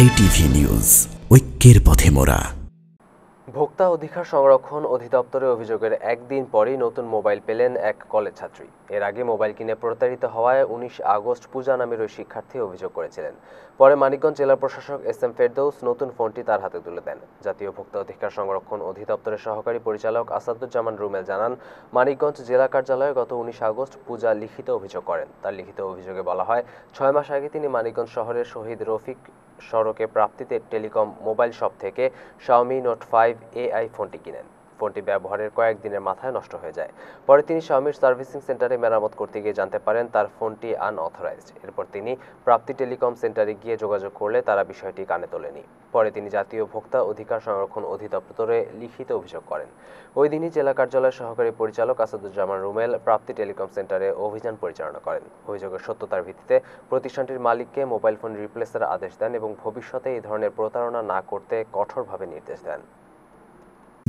JTV news ঐক্যের পথে মোড়া ভোক্তা অধিকার সংরক্ষণ অধিদপ্তরে অভিযোগের একদিন পরেই নতুন মোবাইল পেলেন এক কলেজ ছাত্রী এর আগে মোবাইল কিনে প্রতারিত হওয়ায় উনিশ আগস্ট পূজা নামের ওই শিক্ষার্থী অভিযোগ করেছিলেন পরে মানিকগঞ্জ জেলা প্রশাসক এস এম ফেরদৌস নতুন ফোনটি তার হাতে তুলে দেন জাতীয় ভোক্তা অধিকার সংরক্ষণ অধিদপ্তরের সহকারী পরিচালক আসাদুজ্জামান রুমেল জানান মানিকগঞ্জ জেলা কার্যালয়ে গত উনিশ আগস্ট পূজা লিখিত অভিযোগ করেন তার লিখিত অভিযোগে বলা হয় ছয় মাস আগে তিনি মানিকগঞ্জ শহরের শহীদ রফিক সড়কে প্রাপ্তিতে টেলিকম মোবাইল শপ থেকে শাওমি নোট ফাইভ এআই ফোনটি কিনেন ফোনটি ব্যবহারের কয়েকদিনের মাথায় নষ্ট হয়ে যায় পরে তিনি স্বামীর সার্ভিসিং সেন্টারে মেরামত করতে গিয়ে জানতে পারেন তার ফোনটি আনঅথরাইজড এরপর তিনি প্রাপ্তি টেলিকম সেন্টারে গিয়ে যোগাযোগ করলে তারা বিষয়টি কানে তোলেনি পরে তিনি জাতীয় ভোক্তা অধিকার সংরক্ষণ অধিদপ্তরে লিখিত অভিযোগ করেন ওই দিনই জেলা কার্যালয়ের সহকারী পরিচালক আসাদুজ্জামান রুমেল প্রাপ্তি টেলিকম সেন্টারে অভিযান পরিচালনা করেন অভিযোগের সত্যতার ভিত্তিতে প্রতিষ্ঠানটির মালিককে মোবাইল ফোন রিপ্লেসের আদেশ দেন এবং ভবিষ্যতে এই ধরনের প্রতারণা না করতে কঠোরভাবে নির্দেশ দেন